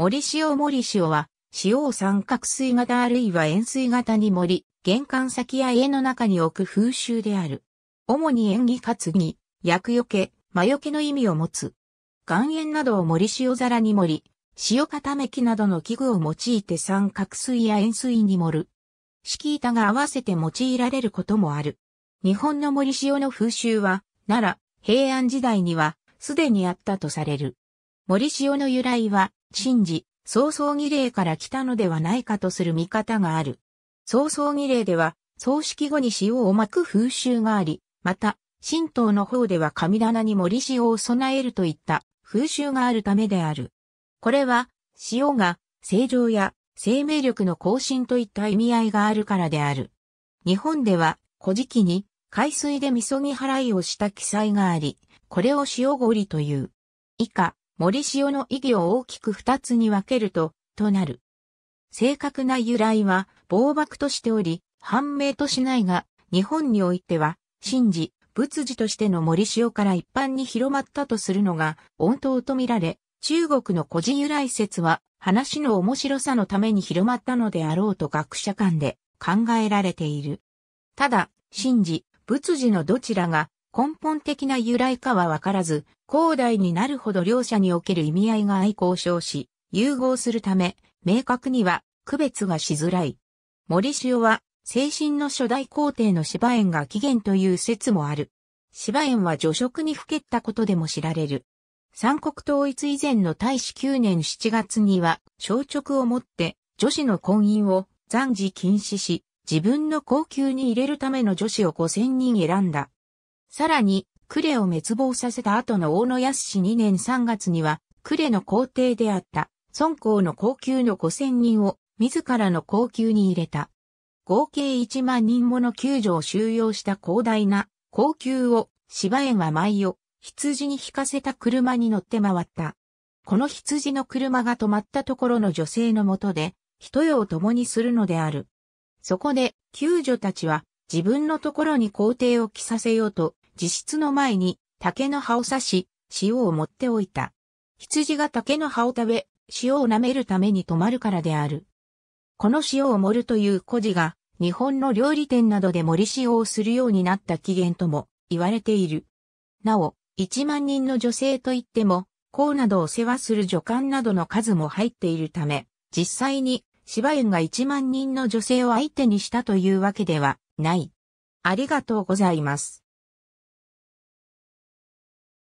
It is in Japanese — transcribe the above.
森塩森塩は、塩を三角錐型あるいは円錐型に盛り、玄関先や家の中に置く風習である。主に縁起担ぎ、厄除け、魔除けの意味を持つ。岩塩などを盛り塩皿に盛り、塩固め機などの器具を用いて三角錐や円錐に盛る。敷板が合わせて用いられることもある。日本の森塩の風習は、奈良、平安時代には、すでにあったとされる。森塩の由来は、神事、曹操儀礼から来たのではないかとする見方がある。曹操儀礼では、葬式後に塩をまく風習があり、また、神道の方では神棚に森塩を備えるといった風習があるためである。これは、塩が、正常や生命力の更新といった意味合いがあるからである。日本では、古事記に、海水でみそぎ払いをした記載があり、これを塩氷という。以下、森塩の意義を大きく二つに分けると、となる。正確な由来は、暴爆としており、判明としないが、日本においては、神事、仏事としての森塩から一般に広まったとするのが、温当とみられ、中国の古事由来説は、話の面白さのために広まったのであろうと学者間で考えられている。ただ、神事、仏事のどちらが根本的な由来かはわからず、広大になるほど両者における意味合いが相交渉し、融合するため、明確には区別がしづらい。森塩は、精神の初代皇帝の芝園が起源という説もある。芝園は助職にふけったことでも知られる。三国統一以前の大使9年7月には、小直をもって、女子の婚姻を暫時禁止し、自分の高級に入れるための女子を5000人選んだ。さらに、クレを滅亡させた後の大野安氏2年3月には、クレの皇帝であった、孫公の高級の5000人を、自らの高級に入れた。合計1万人もの救助を収容した広大な、高級を、芝園は舞を、羊に引かせた車に乗って回った。この羊の車が止まったところの女性のもとで、人よを共にするのである。そこで、救助たちは、自分のところに皇帝を着させようと、自室の前に竹の葉を刺し、塩を持っておいた。羊が竹の葉を食べ、塩を舐めるために泊まるからである。この塩を盛るという故事が、日本の料理店などで盛り塩をするようになった起源とも言われている。なお、1万人の女性といっても、甲などを世話する助官などの数も入っているため、実際に芝園が1万人の女性を相手にしたというわけではない。ありがとうございます。